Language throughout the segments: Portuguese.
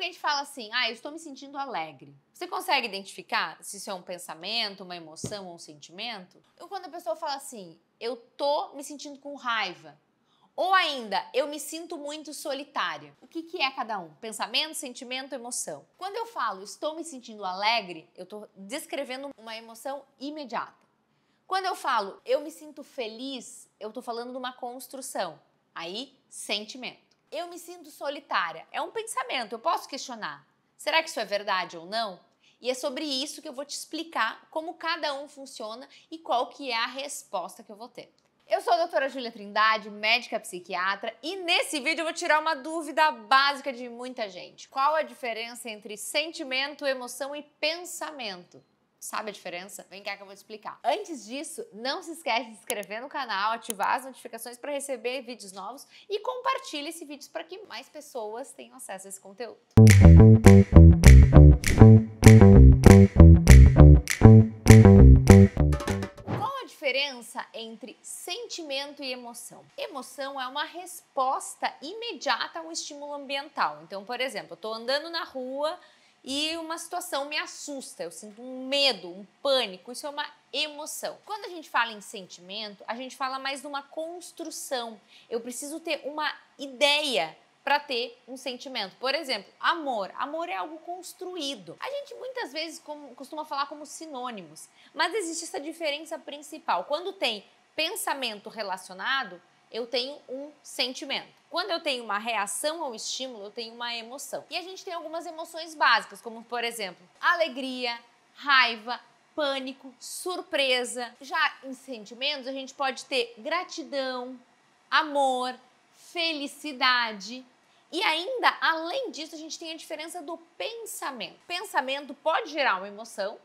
alguém te fala assim, ah, eu estou me sentindo alegre, você consegue identificar se isso é um pensamento, uma emoção ou um sentimento? Ou quando a pessoa fala assim, eu tô me sentindo com raiva, ou ainda, eu me sinto muito solitária. O que, que é cada um? Pensamento, sentimento, emoção. Quando eu falo estou me sentindo alegre, eu estou descrevendo uma emoção imediata. Quando eu falo eu me sinto feliz, eu estou falando de uma construção. Aí, sentimento eu me sinto solitária. É um pensamento, eu posso questionar. Será que isso é verdade ou não? E é sobre isso que eu vou te explicar como cada um funciona e qual que é a resposta que eu vou ter. Eu sou a doutora Júlia Trindade, médica psiquiatra, e nesse vídeo eu vou tirar uma dúvida básica de muita gente. Qual a diferença entre sentimento, emoção e pensamento? Sabe a diferença? Vem cá que eu vou te explicar. Antes disso, não se esquece de se inscrever no canal, ativar as notificações para receber vídeos novos e compartilhe esse vídeo para que mais pessoas tenham acesso a esse conteúdo. diferença entre sentimento e emoção. Emoção é uma resposta imediata a um estímulo ambiental. Então, por exemplo, eu estou andando na rua, e uma situação me assusta, eu sinto um medo, um pânico, isso é uma emoção. Quando a gente fala em sentimento, a gente fala mais de uma construção. Eu preciso ter uma ideia para ter um sentimento. Por exemplo, amor. Amor é algo construído. A gente muitas vezes como, costuma falar como sinônimos, mas existe essa diferença principal. Quando tem pensamento relacionado, eu tenho um sentimento. Quando eu tenho uma reação ao estímulo, eu tenho uma emoção. E a gente tem algumas emoções básicas, como por exemplo, alegria, raiva, pânico, surpresa. Já em sentimentos, a gente pode ter gratidão, amor, felicidade. E ainda, além disso, a gente tem a diferença do pensamento. pensamento pode gerar uma emoção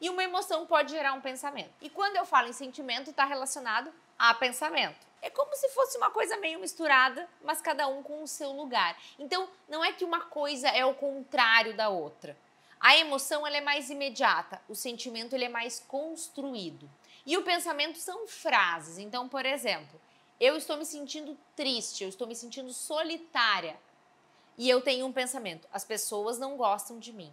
e uma emoção pode gerar um pensamento. E quando eu falo em sentimento, está relacionado a pensamento. É como se fosse uma coisa meio misturada, mas cada um com o seu lugar. Então, não é que uma coisa é o contrário da outra. A emoção ela é mais imediata, o sentimento ele é mais construído. E o pensamento são frases. Então, por exemplo, eu estou me sentindo triste, eu estou me sentindo solitária. E eu tenho um pensamento: as pessoas não gostam de mim.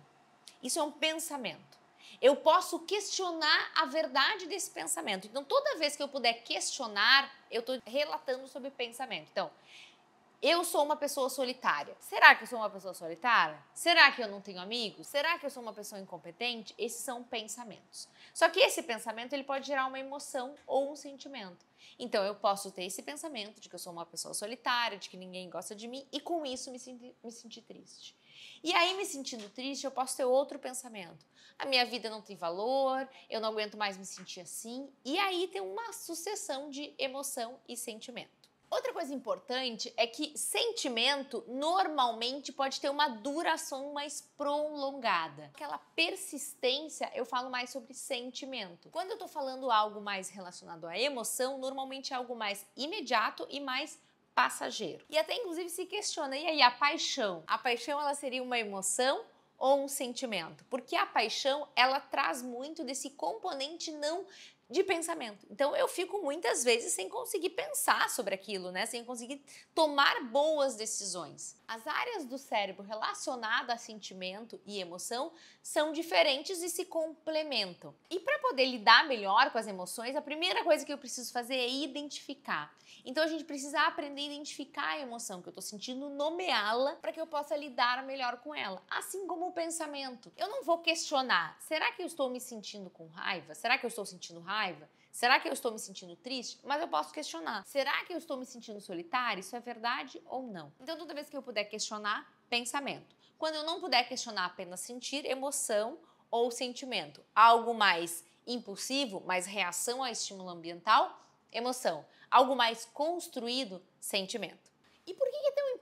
Isso é um pensamento eu posso questionar a verdade desse pensamento. Então, toda vez que eu puder questionar, eu estou relatando sobre pensamento. Então, eu sou uma pessoa solitária. Será que eu sou uma pessoa solitária? Será que eu não tenho amigos? Será que eu sou uma pessoa incompetente? Esses são pensamentos. Só que esse pensamento ele pode gerar uma emoção ou um sentimento. Então eu posso ter esse pensamento de que eu sou uma pessoa solitária, de que ninguém gosta de mim e com isso me sentir, me sentir triste. E aí, me sentindo triste, eu posso ter outro pensamento. A minha vida não tem valor, eu não aguento mais me sentir assim. E aí tem uma sucessão de emoção e sentimento. Outra coisa importante é que sentimento normalmente pode ter uma duração mais prolongada. Aquela persistência, eu falo mais sobre sentimento. Quando eu tô falando algo mais relacionado à emoção, normalmente é algo mais imediato e mais passageiro. E até inclusive se questiona, e aí a paixão? A paixão ela seria uma emoção ou um sentimento? Porque a paixão ela traz muito desse componente não de pensamento. Então eu fico muitas vezes sem conseguir pensar sobre aquilo, né? Sem conseguir tomar boas decisões. As áreas do cérebro relacionadas a sentimento e emoção são diferentes e se complementam. E para poder lidar melhor com as emoções, a primeira coisa que eu preciso fazer é identificar. Então a gente precisa aprender a identificar a emoção que eu estou sentindo, nomeá-la para que eu possa lidar melhor com ela, assim como o pensamento. Eu não vou questionar, será que eu estou me sentindo com raiva? Será que eu estou sentindo raiva? raiva? Será que eu estou me sentindo triste? Mas eu posso questionar. Será que eu estou me sentindo solitário? Isso é verdade ou não? Então, toda vez que eu puder questionar, pensamento. Quando eu não puder questionar, apenas sentir emoção ou sentimento. Algo mais impulsivo, mais reação a estímulo ambiental, emoção. Algo mais construído, sentimento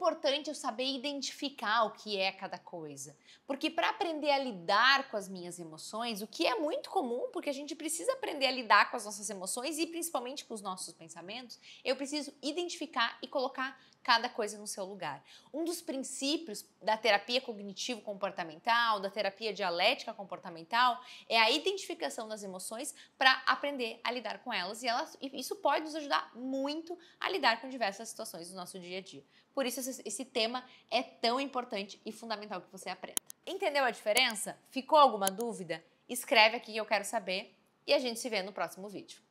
importante eu saber identificar o que é cada coisa. Porque para aprender a lidar com as minhas emoções, o que é muito comum, porque a gente precisa aprender a lidar com as nossas emoções e principalmente com os nossos pensamentos, eu preciso identificar e colocar cada coisa no seu lugar. Um dos princípios da terapia cognitivo-comportamental, da terapia dialética comportamental, é a identificação das emoções para aprender a lidar com elas e elas, isso pode nos ajudar muito a lidar com diversas situações do nosso dia a dia. Por isso esse tema é tão importante e fundamental que você aprenda. Entendeu a diferença? Ficou alguma dúvida? Escreve aqui que eu quero saber e a gente se vê no próximo vídeo.